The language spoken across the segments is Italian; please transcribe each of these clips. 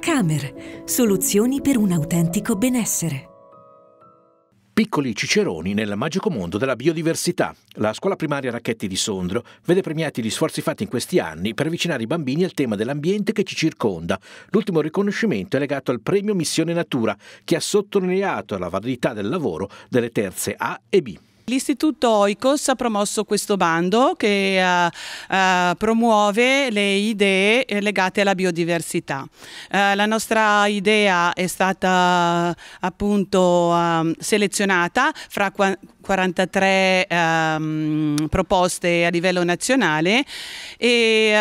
Camer, soluzioni per un autentico benessere. Piccoli ciceroni nel magico mondo della biodiversità. La scuola primaria Racchetti di Sondrio vede premiati gli sforzi fatti in questi anni per avvicinare i bambini al tema dell'ambiente che ci circonda. L'ultimo riconoscimento è legato al premio Missione Natura, che ha sottolineato la validità del lavoro delle terze A e B. L'Istituto Oikos ha promosso questo bando che uh, uh, promuove le idee legate alla biodiversità. Uh, la nostra idea è stata appunto um, selezionata fra 43 um, ehm, proposte a livello nazionale e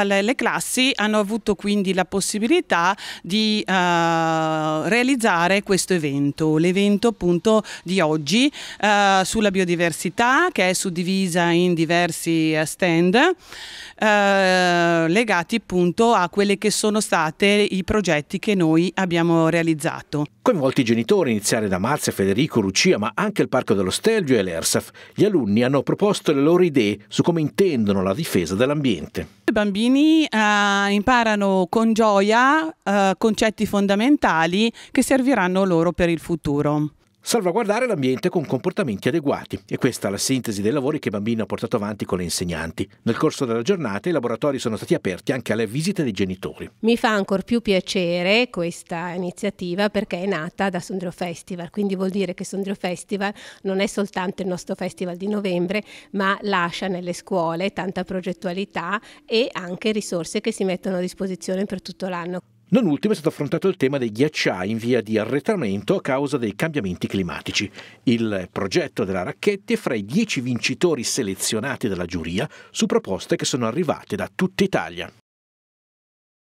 le classi hanno avuto quindi la possibilità di realizzare questo evento, l'evento appunto di oggi eh, sulla biodiversità che è suddivisa in diversi eh, stand eh, legati appunto a quelli che sono stati i progetti che noi abbiamo realizzato. Coinvolti i genitori, iniziare da Marzia, Federico, Lucia, ma anche il Parco dello Stelvio e l'ERSAF, gli alunni hanno proposto le loro idee su come intendono la difesa dell'ambiente. I bambini eh, imparano con gioia eh, concetti fondamentali che serviranno loro per il futuro salvaguardare l'ambiente con comportamenti adeguati. E questa è la sintesi dei lavori che Bambino ha portato avanti con le insegnanti. Nel corso della giornata i laboratori sono stati aperti anche alle visite dei genitori. Mi fa ancora più piacere questa iniziativa perché è nata da Sondrio Festival, quindi vuol dire che Sondrio Festival non è soltanto il nostro festival di novembre, ma lascia nelle scuole tanta progettualità e anche risorse che si mettono a disposizione per tutto l'anno. Non ultimo è stato affrontato il tema dei ghiacciai in via di arretramento a causa dei cambiamenti climatici. Il progetto della Racchetti è fra i dieci vincitori selezionati dalla giuria su proposte che sono arrivate da tutta Italia.